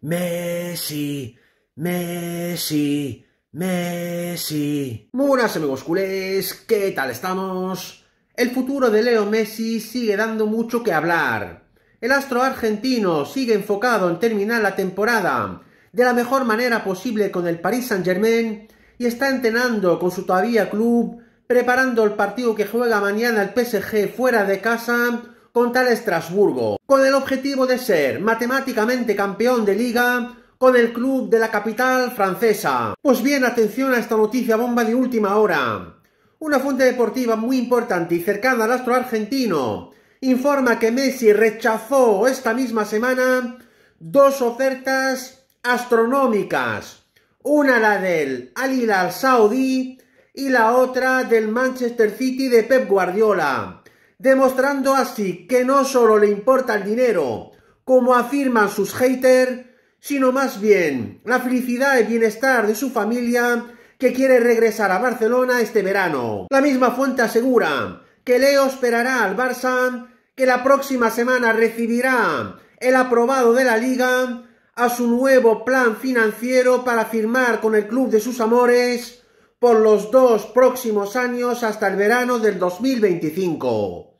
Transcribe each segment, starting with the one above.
Messi, Messi, Messi. Muy buenas amigos culés, ¿qué tal estamos? El futuro de Leo Messi sigue dando mucho que hablar. El astro argentino sigue enfocado en terminar la temporada de la mejor manera posible con el Paris Saint-Germain y está entrenando con su todavía club, preparando el partido que juega mañana el PSG fuera de casa con el Estrasburgo, con el objetivo de ser matemáticamente campeón de liga con el club de la capital francesa. Pues bien, atención a esta noticia bomba de última hora. Una fuente deportiva muy importante y cercana al astro argentino informa que Messi rechazó esta misma semana dos ofertas astronómicas. Una la del Al Hilal saudi y la otra del Manchester City de Pep Guardiola demostrando así que no solo le importa el dinero, como afirman sus haters, sino más bien la felicidad y bienestar de su familia que quiere regresar a Barcelona este verano. La misma fuente asegura que Leo esperará al Barça, que la próxima semana recibirá el aprobado de la liga a su nuevo plan financiero para firmar con el club de sus amores por los dos próximos años hasta el verano del 2025.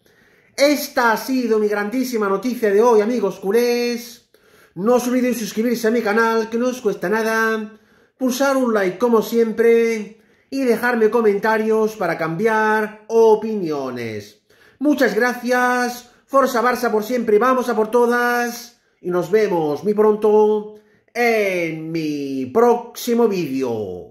Esta ha sido mi grandísima noticia de hoy, amigos culés. No os olvidéis suscribirse a mi canal, que no os cuesta nada. Pulsar un like como siempre. Y dejarme comentarios para cambiar opiniones. Muchas gracias. Forza Barça por siempre. Vamos a por todas. Y nos vemos muy pronto en mi próximo vídeo.